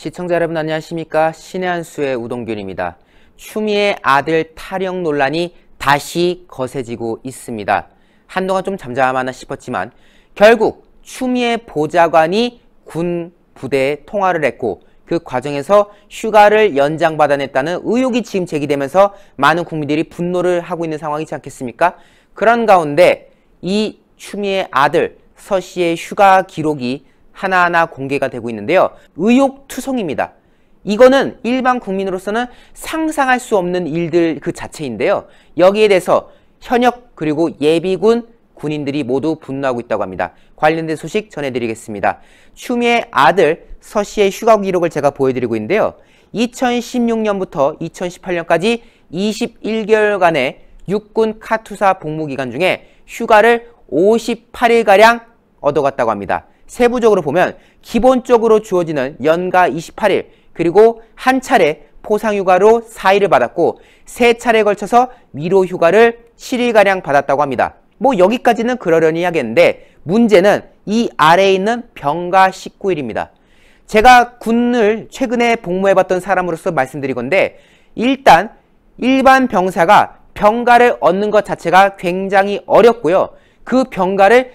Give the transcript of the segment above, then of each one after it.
시청자 여러분 안녕하십니까 신의 한 수의 우동균입니다. 추미애 아들 탈영 논란이 다시 거세지고 있습니다. 한동안 좀 잠잠하나 싶었지만 결국 추미애 보좌관이 군 부대에 통화를 했고 그 과정에서 휴가를 연장받아냈다는 의혹이 지금 제기되면서 많은 국민들이 분노를 하고 있는 상황이지 않겠습니까? 그런 가운데 이 추미애 아들 서 씨의 휴가 기록이 하나하나 공개가 되고 있는데요. 의혹 투성입니다. 이거는 일반 국민으로서는 상상할 수 없는 일들 그 자체인데요. 여기에 대해서 현역 그리고 예비군 군인들이 모두 분노하고 있다고 합니다. 관련된 소식 전해드리겠습니다. 추미애 아들 서 씨의 휴가 기록을 제가 보여드리고 있는데요. 2016년부터 2018년까지 21개월간의 육군 카투사 복무 기간 중에 휴가를 58일가량 얻어갔다고 합니다. 세부적으로 보면 기본적으로 주어지는 연가 28일 그리고 한 차례 포상휴가로 4일을 받았고 세 차례에 걸쳐서 위로휴가를 7일가량 받았다고 합니다. 뭐 여기까지는 그러려니 하겠는데 문제는 이 아래에 있는 병가 19일입니다. 제가 군을 최근에 복무해봤던 사람으로서 말씀드리건데 일단 일반 병사가 병가를 얻는 것 자체가 굉장히 어렵고요. 그 병가를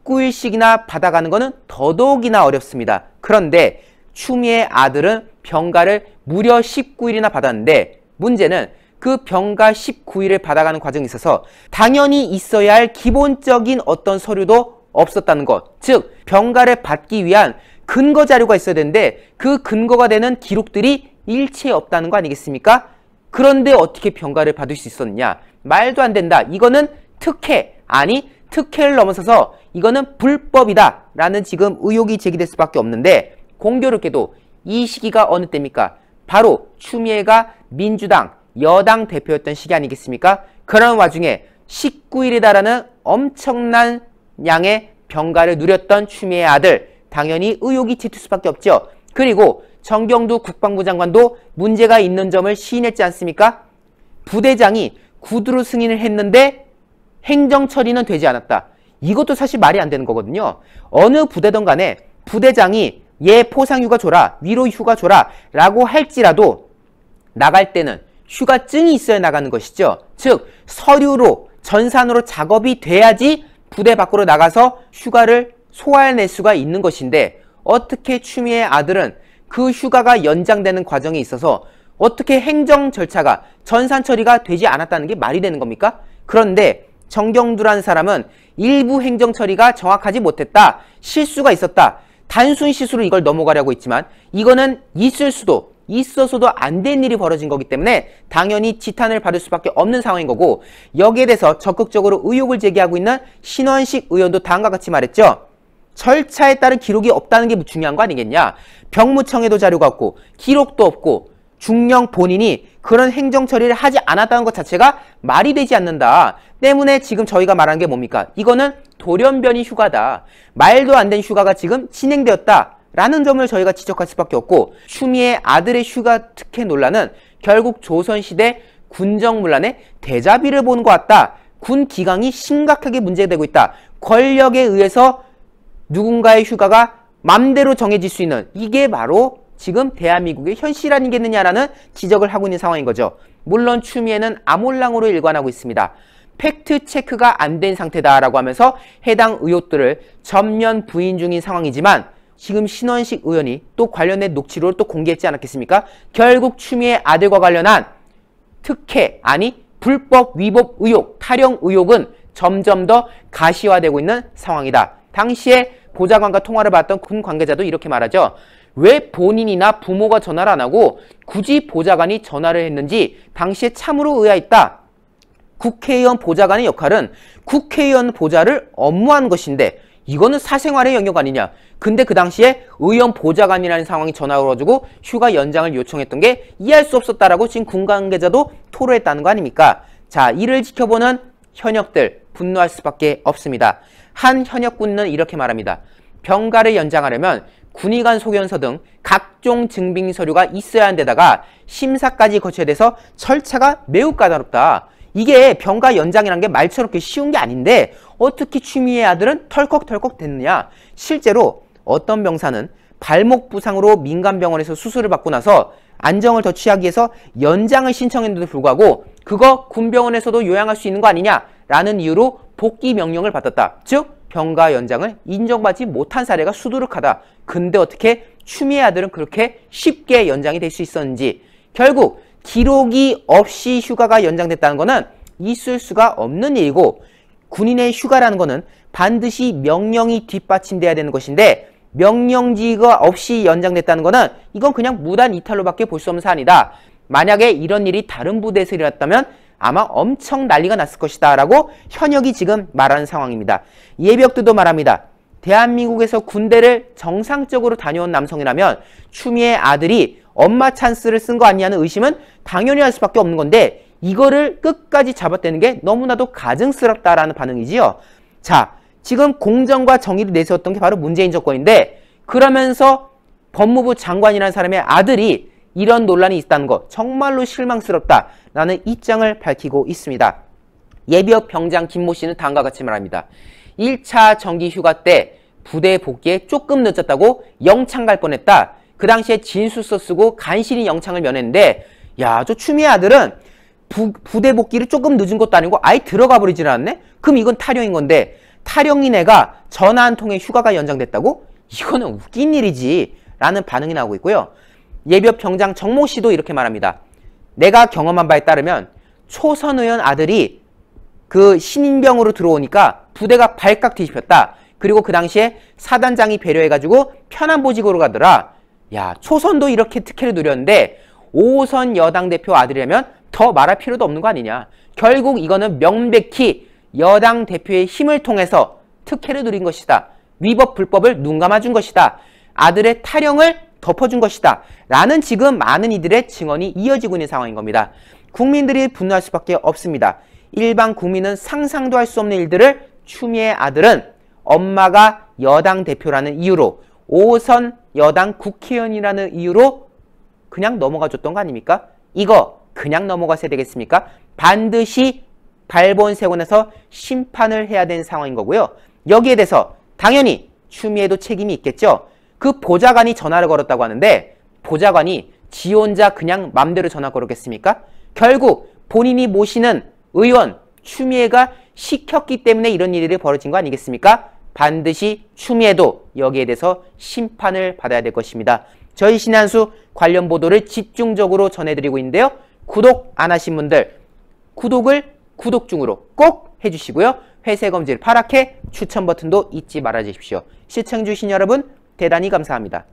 1 9일씩이나 받아가는 것은 더더욱이나 어렵습니다. 그런데 추미애 아들은 병가를 무려 19일이나 받았는데 문제는 그 병가 19일을 받아가는 과정에 있어서 당연히 있어야 할 기본적인 어떤 서류도 없었다는 것. 즉, 병가를 받기 위한 근거 자료가 있어야 되는데 그 근거가 되는 기록들이 일체 없다는 거 아니겠습니까? 그런데 어떻게 병가를 받을 수 있었느냐? 말도 안 된다. 이거는 특혜, 아니 특혜를 넘어서서 이거는 불법이다 라는 지금 의혹이 제기될 수밖에 없는데 공교롭게도 이 시기가 어느 때입니까? 바로 추미애가 민주당 여당 대표였던 시기 아니겠습니까? 그런 와중에 19일이다라는 엄청난 양의 병가를 누렸던 추미애 아들 당연히 의혹이 짙을 수밖에 없죠. 그리고 정경두 국방부 장관도 문제가 있는 점을 시인했지 않습니까? 부대장이 구두로 승인을 했는데 행정 처리는 되지 않았다. 이것도 사실 말이 안 되는 거거든요. 어느 부대든 간에 부대장이 얘 예, 포상 휴가 줘라, 위로 휴가 줘라 라고 할지라도 나갈 때는 휴가증이 있어야 나가는 것이죠. 즉 서류로 전산으로 작업이 돼야지 부대 밖으로 나가서 휴가를 소화해낼 수가 있는 것인데 어떻게 추미애 아들은 그 휴가가 연장되는 과정에 있어서 어떻게 행정 절차가 전산 처리가 되지 않았다는 게 말이 되는 겁니까? 그런데 정경두라는 사람은 일부 행정 처리가 정확하지 못했다. 실수가 있었다. 단순 실수로 이걸 넘어가려고 했지만 이거는 있을 수도 있어서도 안 된 일이 벌어진 거기 때문에 당연히 지탄을 받을 수밖에 없는 상황인 거고 여기에 대해서 적극적으로 의혹을 제기하고 있는 신원식 의원도 다음과 같이 말했죠. 절차에 따른 기록이 없다는 게 중요한 거 아니겠냐. 병무청에도 자료가 없고 기록도 없고 중령 본인이 그런 행정 처리를 하지 않았다는 것 자체가 말이 되지 않는다. 때문에 지금 저희가 말한 게 뭡니까? 이거는 돌연변이 휴가다. 말도 안 된 휴가가 지금 진행되었다. 라는 점을 저희가 지적할 수밖에 없고 추미애 아들의 휴가 특혜 논란은 결국 조선시대 군정문란의 대자비를 보는 것 같다. 군 기강이 심각하게 문제되고 있다. 권력에 의해서 누군가의 휴가가 맘대로 정해질 수 있는 이게 바로 지금 대한민국의 현실 아니겠느냐라는 지적을 하고 있는 상황인 거죠. 물론 추미애는 암홀랑으로 일관하고 있습니다. 팩트 체크가 안 된 상태다라고 하면서 해당 의혹들을 전면 부인 중인 상황이지만 지금 신원식 의원이 또 관련된 녹취록을 또 공개했지 않았겠습니까? 결국 추미애 아들과 관련한 특혜 아니 불법 위법 의혹, 타령 의혹은 점점 더 가시화되고 있는 상황이다. 당시에 보좌관과 통화를 받던 군 관계자도 이렇게 말하죠. 왜 본인이나 부모가 전화를 안 하고 굳이 보좌관이 전화를 했는지 당시에 참으로 의아했다. 국회의원 보좌관의 역할은 국회의원 보좌를 업무한 것인데 이거는 사생활의 영역 아니냐. 근데 그 당시에 의원 보좌관이라는 상황이 전화가 와가지고 휴가 연장을 요청했던 게 이해할 수 없었다라고 지금 군 관계자도 토로했다는 거 아닙니까? 자, 이를 지켜보는 현역들 분노할 수밖에 없습니다. 한 현역군은 이렇게 말합니다. 병가를 연장하려면 군의관 소견서 등 각종 증빙 서류가 있어야 한데다가 심사까지 거쳐야 돼서 절차가 매우 까다롭다. 이게 병가 연장이란 게 말처럼 그렇게 쉬운 게 아닌데 어떻게 취미의 아들은 털컥털컥 됐느냐. 실제로 어떤 병사는 발목 부상으로 민간병원에서 수술을 받고 나서 안정을 더 취하기 위해서 연장을 신청했는데도 불구하고 그거 군병원에서도 요양할 수 있는 거 아니냐라는 이유로 복귀 명령을 받았다. 즉 병가 연장을 인정받지 못한 사례가 수두룩하다. 근데 어떻게 추미애 아들은 그렇게 쉽게 연장이 될 수 있었는지 결국 기록이 없이 휴가가 연장됐다는 것은 있을 수가 없는 일이고 군인의 휴가라는 것은 반드시 명령이 뒷받침돼야 되는 것인데 명령지가 없이 연장됐다는 것은 이건 그냥 무단 이탈로밖에 볼 수 없는 사안이다. 만약에 이런 일이 다른 부대에서 일어났다면 아마 엄청 난리가 났을 것이다 라고 현역이 지금 말하는 상황입니다. 예비역들도 말합니다. 대한민국에서 군대를 정상적으로 다녀온 남성이라면 추미애 아들이 엄마 찬스를 쓴 거 아니냐는 의심은 당연히 할 수밖에 없는 건데 이거를 끝까지 잡아떼는 게 너무나도 가증스럽다라는 반응이지요. 자, 지금 공정과 정의를 내세웠던 게 바로 문재인 정권인데 그러면서 법무부 장관이라는 사람의 아들이 이런 논란이 있다는 거 정말로 실망스럽다라는 입장을 밝히고 있습니다. 예비역 병장 김모 씨는 다음과 같이 말합니다. 1차 정기휴가 때 부대 복귀에 조금 늦었다고 영창 갈 뻔했다. 그 당시에 진수서 쓰고 간신히 영창을 면했는데 야저 추미애 아들은 부, 부대 복귀를 조금 늦은 것도 아니고 아예 들어가 버리질 않았네? 그럼 이건 타령인 건데 타령인 애가 전화 한 통에 휴가가 연장됐다고? 이거는 웃긴 일이지 라는 반응이 나오고 있고요. 예비역 병장 정모 씨도 이렇게 말합니다. 내가 경험한 바에 따르면 초선 의원 아들이 그 신인병으로 들어오니까 부대가 발칵 뒤집혔다. 그리고 그 당시에 사단장이 배려해가지고 편한 보직으로 가더라. 야, 초선도 이렇게 특혜를 누렸는데 5선 여당 대표 아들이라면 더 말할 필요도 없는 거 아니냐. 결국 이거는 명백히 여당 대표의 힘을 통해서 특혜를 누린 것이다. 위법 불법을 눈감아준 것이다. 아들의 타령을 덮어준 것이다 라는 지금 많은 이들의 증언이 이어지고 있는 상황인 겁니다. 국민들이 분노할 수밖에 없습니다. 일반 국민은 상상도 할 수 없는 일들을 추미애 아들은 엄마가 여당 대표라는 이유로 오선 여당 국회의원이라는 이유로 그냥 넘어가 줬던 거 아닙니까? 이거 그냥 넘어가셔야 되겠습니까? 반드시 발본 세원에서 심판을 해야 되는 상황인 거고요. 여기에 대해서 당연히 추미애도 책임이 있겠죠. 그 보좌관이 전화를 걸었다고 하는데 보좌관이 지 혼자 그냥 맘대로 전화 걸었겠습니까? 결국 본인이 모시는 의원 추미애가 시켰기 때문에 이런 일이 벌어진 거 아니겠습니까? 반드시 추미애도 여기에 대해서 심판을 받아야 될 것입니다. 저희 신한수 관련 보도를 집중적으로 전해드리고 있는데요. 구독 안 하신 분들 구독을 구독 중으로 꼭 해주시고요. 회색 검지를 파랗게 추천 버튼도 잊지 말아 주십시오. 시청해주신 여러분 대단히 감사합니다.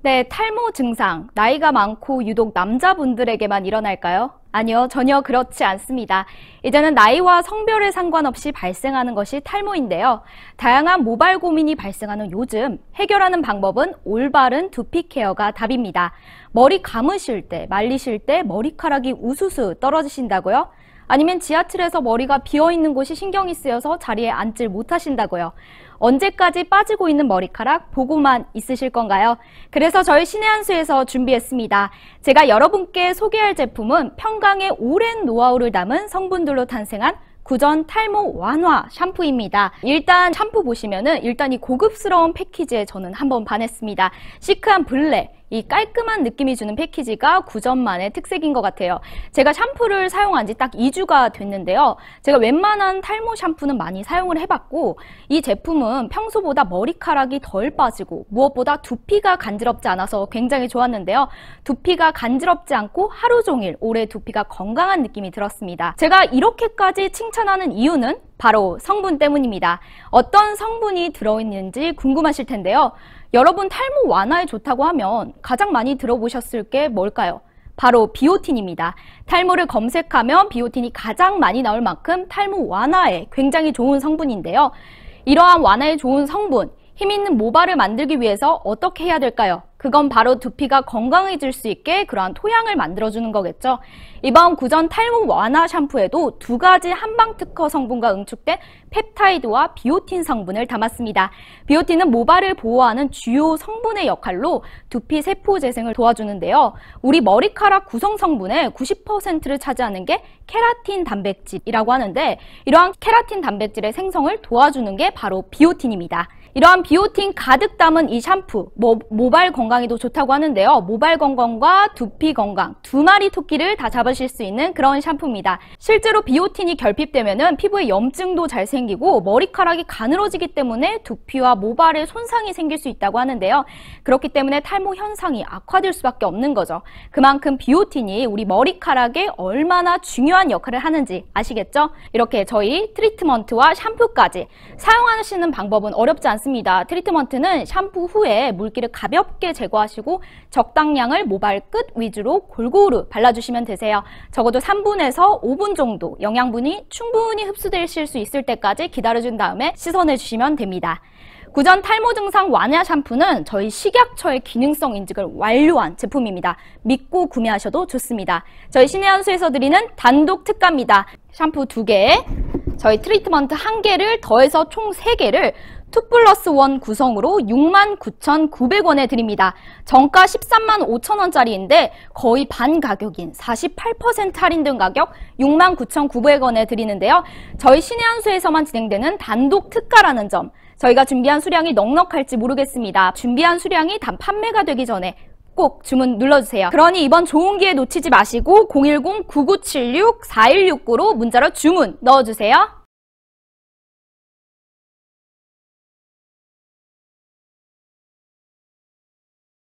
네, 탈모 증상, 나이가 많고 유독 남자분들에게만 일어날까요? 아니요, 전혀 그렇지 않습니다. 이제는 나이와 성별에 상관없이 발생하는 것이 탈모인데요. 다양한 모발 고민이 발생하는 요즘, 해결하는 방법은 올바른 두피 케어가 답입니다. 머리 감으실 때, 말리실 때 머리카락이 우수수 떨어지신다고요? 아니면 지하철에서 머리가 비어 있는 곳이 신경이 쓰여서 자리에 앉질 못하신다고요. 언제까지 빠지고 있는 머리카락 보고만 있으실 건가요? 그래서 저희 신의 한수에서 준비했습니다. 제가 여러분께 소개할 제품은 평강의 오랜 노하우를 담은 성분들로 탄생한 구전 탈모 완화 샴푸입니다. 일단 샴푸 보시면은 일단 이 고급스러운 패키지에 저는 한번 반했습니다. 시크한 블랙, 이 깔끔한 느낌이 주는 패키지가 9점만의 특색인 것 같아요. 제가 샴푸를 사용한 지 딱 2주가 됐는데요. 제가 웬만한 탈모 샴푸는 많이 사용을 해봤고 이 제품은 평소보다 머리카락이 덜 빠지고 무엇보다 두피가 간지럽지 않아서 굉장히 좋았는데요. 두피가 간지럽지 않고 하루 종일 올해 두피가 건강한 느낌이 들었습니다. 제가 이렇게까지 칭찬하는 이유는 바로 성분 때문입니다. 어떤 성분이 들어있는지 궁금하실 텐데요. 여러분 탈모 완화에 좋다고 하면 가장 많이 들어보셨을 게 뭘까요? 바로 비오틴입니다. 탈모를 검색하면 비오틴이 가장 많이 나올 만큼 탈모 완화에 굉장히 좋은 성분인데요. 이러한 완화에 좋은 성분, 힘 있는 모발을 만들기 위해서 어떻게 해야 될까요? 그건 바로 두피가 건강해질 수 있게 그러한 토양을 만들어주는 거겠죠. 이번 구전 탈모 완화 샴푸에도 두 가지 한방특허 성분과 응축된 펩타이드와 비오틴 성분을 담았습니다. 비오틴은 모발을 보호하는 주요 성분의 역할로 두피 세포 재생을 도와주는데요. 우리 머리카락 구성 성분의 90%를 차지하는 게 케라틴 단백질이라고 하는데 이러한 케라틴 단백질의 생성을 도와주는 게 바로 비오틴입니다. 이러한 비오틴 가득 담은 이 샴푸, 모, 모발 건강에도 좋다고 하는데요. 모발 건강과 두피 건강, 두 마리 토끼를 다 잡으실 수 있는 그런 샴푸입니다. 실제로 비오틴이 결핍되면 피부에 염증도 잘 생기고 머리카락이 가늘어지기 때문에 두피와 모발에 손상이 생길 수 있다고 하는데요. 그렇기 때문에 탈모 현상이 악화될 수밖에 없는 거죠. 그만큼 비오틴이 우리 머리카락에 얼마나 중요한 역할을 하는지 아시겠죠? 이렇게 저희 트리트먼트와 샴푸까지 사용하시는 방법은 어렵지 않습니다. 같습니다. 트리트먼트는 샴푸 후에 물기를 가볍게 제거하시고 적당량을 모발 끝 위주로 골고루 발라주시면 되세요. 적어도 3분에서 5분 정도 영양분이 충분히 흡수되실 수 있을 때까지 기다려준 다음에 씻어내주시면 됩니다. 구전 탈모 증상 완화 샴푸는 저희 식약처의 기능성 인증을 완료한 제품입니다. 믿고 구매하셔도 좋습니다. 저희 신의 한수에서 드리는 단독 특가입니다. 샴푸 2개에 저희 트리트먼트 1개를 더해서 총 3개를 2 플러스 1 구성으로 69,900원에 드립니다. 정가 13만 5천원짜리인데 거의 반 가격인 48% 할인된 가격 69,900원에 드리는데요. 저희 신의 한수에서만 진행되는 단독 특가라는 점 저희가 준비한 수량이 넉넉할지 모르겠습니다. 준비한 수량이 단 판매가 되기 전에 꼭 주문 눌러주세요. 그러니 이번 좋은 기회 놓치지 마시고 010-9976-4169로 문자로 주문 넣어주세요.